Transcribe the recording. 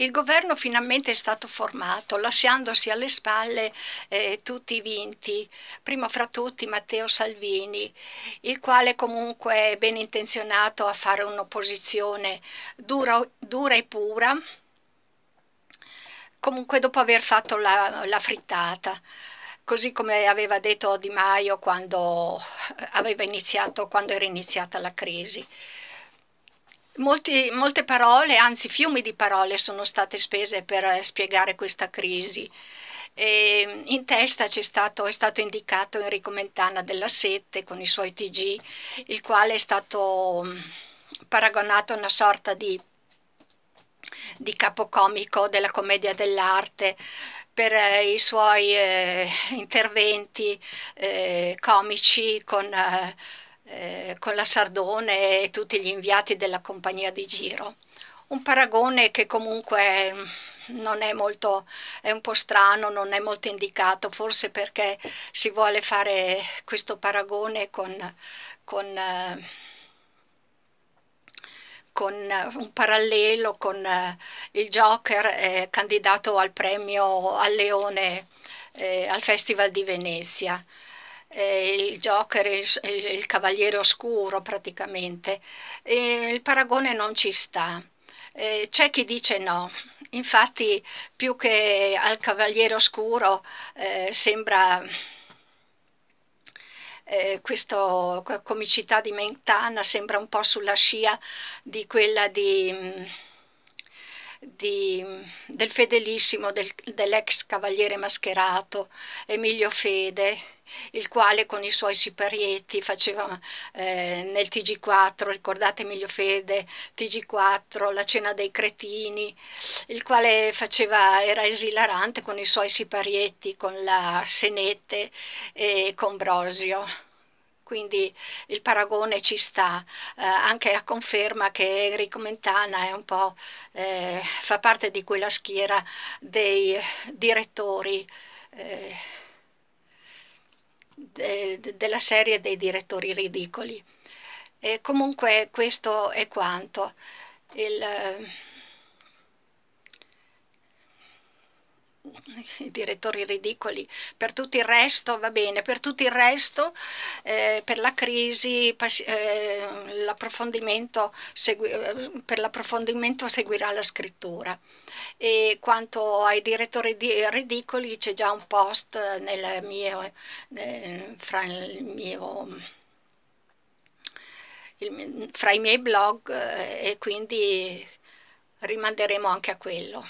Il governo finalmente è stato formato, lasciandosi alle spalle eh, tutti i vinti, primo fra tutti Matteo Salvini, il quale comunque è ben intenzionato a fare un'opposizione dura, dura e pura, comunque dopo aver fatto la, la frittata così come aveva detto Di Maio quando, iniziato, quando era iniziata la crisi. Molti, molte parole, anzi fiumi di parole sono state spese per eh, spiegare questa crisi. E ehm, in testa stato, è stato indicato Enrico Mentana della Sette con i suoi TG, il quale è stato mm, paragonato a una sorta di, di capocomico della commedia dell'arte per eh, i suoi eh, interventi eh, comici con... Eh, eh, con la Sardone e tutti gli inviati della compagnia di giro. Un paragone che comunque mm, non è molto, è un po' strano, non è molto indicato, forse perché si vuole fare questo paragone con, con, eh, con eh, un parallelo con il Joker eh, candidato al premio al Leone al Festival di Venezia eh, il Joker e il, il, Cavaliere Oscuro praticamente. E il paragone non ci sta. Eh, c'è chi dice no, infatti più che al Cavaliere Oscuro eh, sembra eh, questa comicità di Mentana, sembra un po' sulla scia di quella di... Mh, mm, di, del fedelissimo, del, dell'ex cavaliere mascherato Emilio Fede, il quale con i suoi siparietti faceva eh, nel TG4, ricordate Emilio Fede, TG4, la cena dei cretini, il quale faceva, era esilarante con i suoi siparietti, con la Senete e con Brosio quindi il paragone ci sta, eh, anche a conferma che Enrico Mentana è un po', eh, fa parte di quella schiera dei direttori. Eh, de, de, della serie dei direttori ridicoli. E comunque questo è quanto. Il, i direttori ridicoli, per tutto il resto va bene, per tutto il resto, eh, per la crisi, eh, l'approfondimento eh, per l'approfondimento seguirà la scrittura. E quanto ai direttori di ridicoli c'è già un post nel mio, nel, fra il mio il, fra i miei blog eh, e quindi rimanderemo anche a quello.